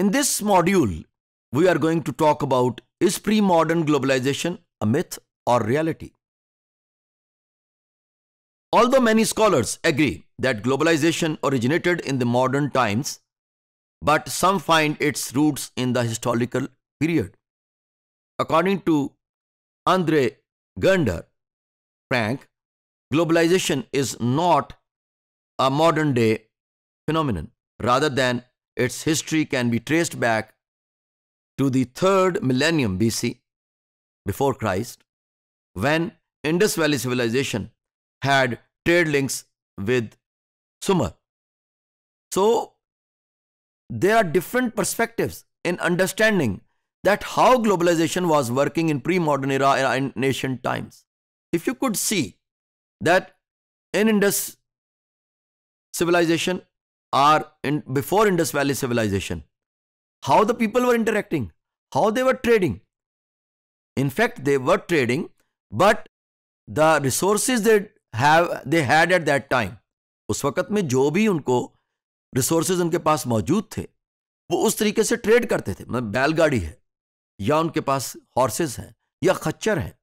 In this module, we are going to talk about is pre-modern globalization a myth or reality? Although many scholars agree that globalization originated in the modern times, but some find its roots in the historical period. According to Andre Gunder Frank, globalization is not a modern day phenomenon. Rather than its history can be traced back to the third millennium BC, before Christ, when Indus Valley civilization had trade links with Sumer. So, there are different perspectives in understanding that how globalization was working in pre-modern era and ancient times. If you could see that in Indus civilization, are in, before Indus Valley civilization, how the people were interacting, how they were trading. In fact, they were trading, but the resources they have they had at that time, उस वक़्त में जो भी उनको resources उनके पास मौजूद थे वो उस तरीके से ट्रेड करते थे मतलब बैलगाड़ी है या उनके पास हॉर्सेस हैं या खच्चर हैं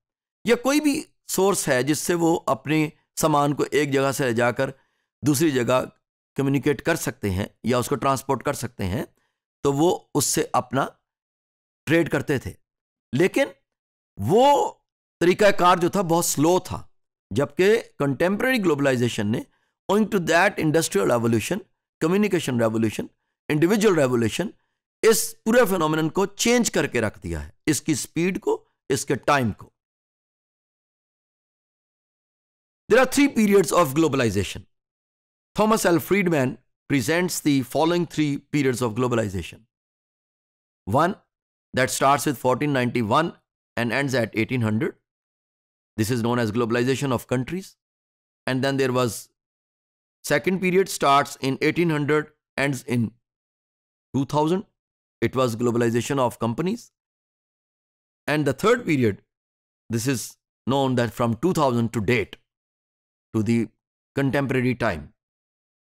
या कोई भी सोर्स है जिससे वो अपने सामान को एक जगह से ले जाकर दूसरी जगह कम्युनिकेट कर सकते हैं या उसको ट्रांसपोर्ट कर सकते हैं तो वो उससे अपना ट्रेड करते थे लेकिन वो तरीकाकार जो था बहुत स्लो था जबकि कंटेम्प्रेरी ग्लोबलाइजेशन ने owing to that industrial revolution communication revolution individual revolution इस पूरे फिनोमिन को चेंज करके रख दिया है इसकी स्पीड को इसके टाइम को there are three periods of globalisation Thomas L. Friedman presents the following three periods of globalization. One that starts with 1491 and ends at 1800. This is known as globalization of countries. And then there was second period starts in 1800, ends in 2000. It was globalization of companies. And the third period, this is known that from 2000 to date to the contemporary time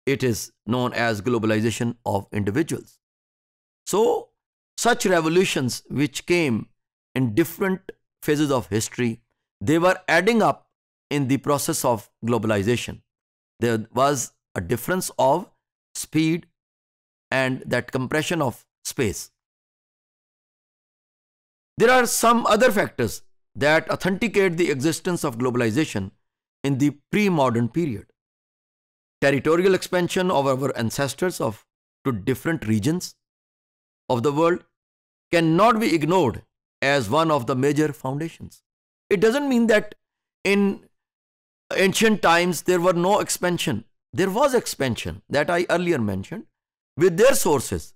it is known as globalization of individuals. So, such revolutions which came in different phases of history, they were adding up in the process of globalization. There was a difference of speed and that compression of space. There are some other factors that authenticate the existence of globalization in the pre-modern period territorial expansion of our ancestors of, to different regions of the world cannot be ignored as one of the major foundations. It doesn't mean that in ancient times there were no expansion. There was expansion that I earlier mentioned with their sources.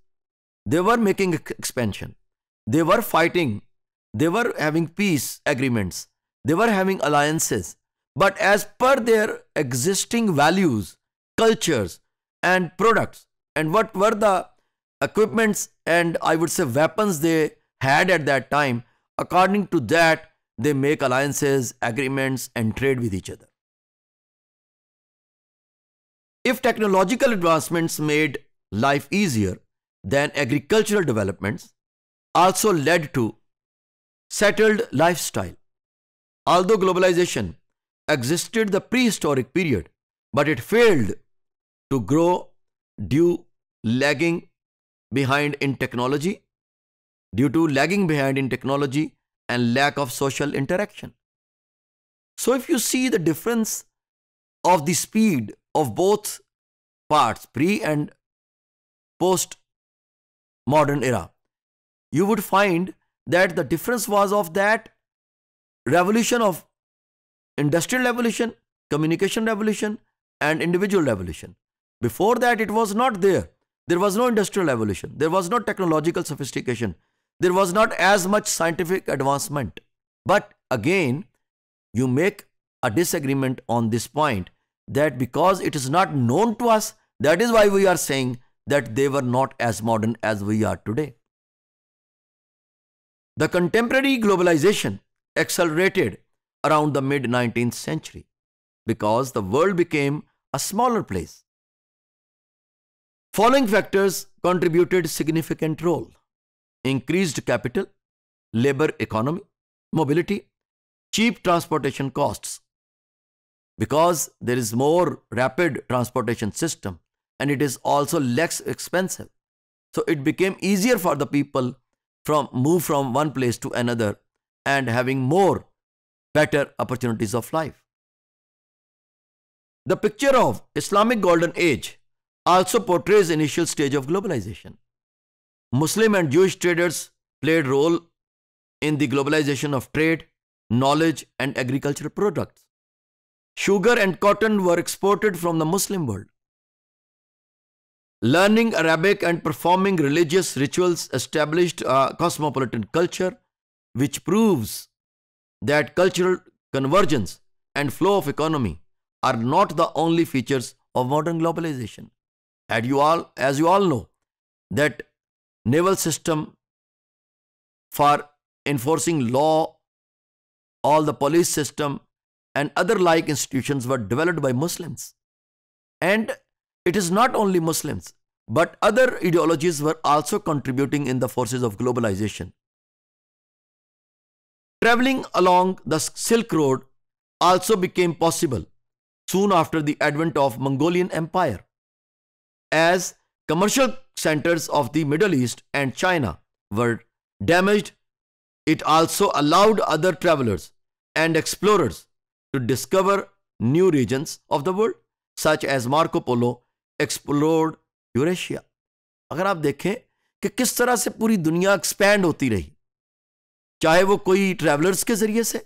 They were making expansion. They were fighting. They were having peace agreements. They were having alliances. But as per their existing values, cultures and products and what were the equipments and I would say weapons they had at that time. According to that, they make alliances, agreements and trade with each other. If technological advancements made life easier, then agricultural developments also led to settled lifestyle. Although globalization existed the prehistoric period, but it failed to grow due lagging behind in technology, due to lagging behind in technology and lack of social interaction. So if you see the difference of the speed of both parts, pre and post modern era, you would find that the difference was of that revolution of industrial revolution, communication revolution and individual revolution. Before that, it was not there. There was no industrial evolution. There was no technological sophistication. There was not as much scientific advancement. But again, you make a disagreement on this point that because it is not known to us, that is why we are saying that they were not as modern as we are today. The contemporary globalization accelerated around the mid 19th century because the world became a smaller place Following factors contributed significant role. Increased capital, labor economy, mobility, cheap transportation costs. Because there is more rapid transportation system and it is also less expensive. So it became easier for the people from move from one place to another and having more better opportunities of life. The picture of Islamic golden age also portrays initial stage of globalization. Muslim and Jewish traders played role in the globalization of trade, knowledge and agricultural products. Sugar and cotton were exported from the Muslim world. Learning Arabic and performing religious rituals established a cosmopolitan culture which proves that cultural convergence and flow of economy are not the only features of modern globalization. As you all, as you all know, that naval system for enforcing law, all the police system and other like institutions were developed by Muslims. And it is not only Muslims, but other ideologies were also contributing in the forces of globalization. Traveling along the Silk Road also became possible soon after the advent of Mongolian Empire. as commercial centers of the Middle East and China were damaged, it also allowed other travelers and explorers to discover new regions of the world, such as Marco Polo explored eurasia agar aap dekhe कि किस तरह से पूरी दुनिया expand होती रही चाहे वो कोई ट्रैवलर्स के ज़रिए से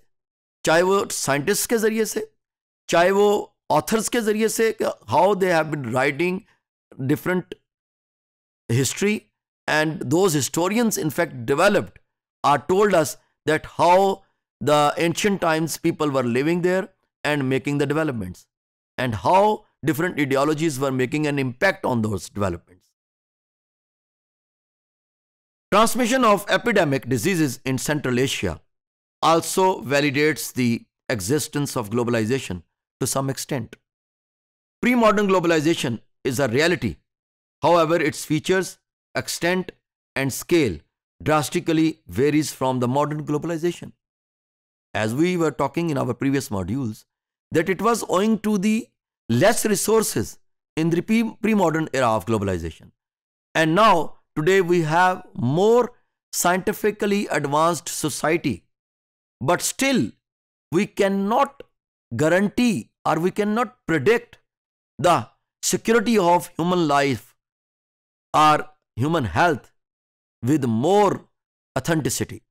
चाहे वो साइंटिस्ट के ज़रिए से चाहे वो ऑथर्स के ज़रिए से how they have been writing different history and those historians in fact developed are told us that how the ancient times people were living there and making the developments and how different ideologies were making an impact on those developments. Transmission of epidemic diseases in Central Asia also validates the existence of globalization to some extent. Pre-modern globalization is a reality. However, its features, extent and scale drastically varies from the modern globalization. As we were talking in our previous modules, that it was owing to the less resources in the pre-modern era of globalization. And now, today we have more scientifically advanced society, but still we cannot guarantee or we cannot predict the security of human life or human health with more authenticity.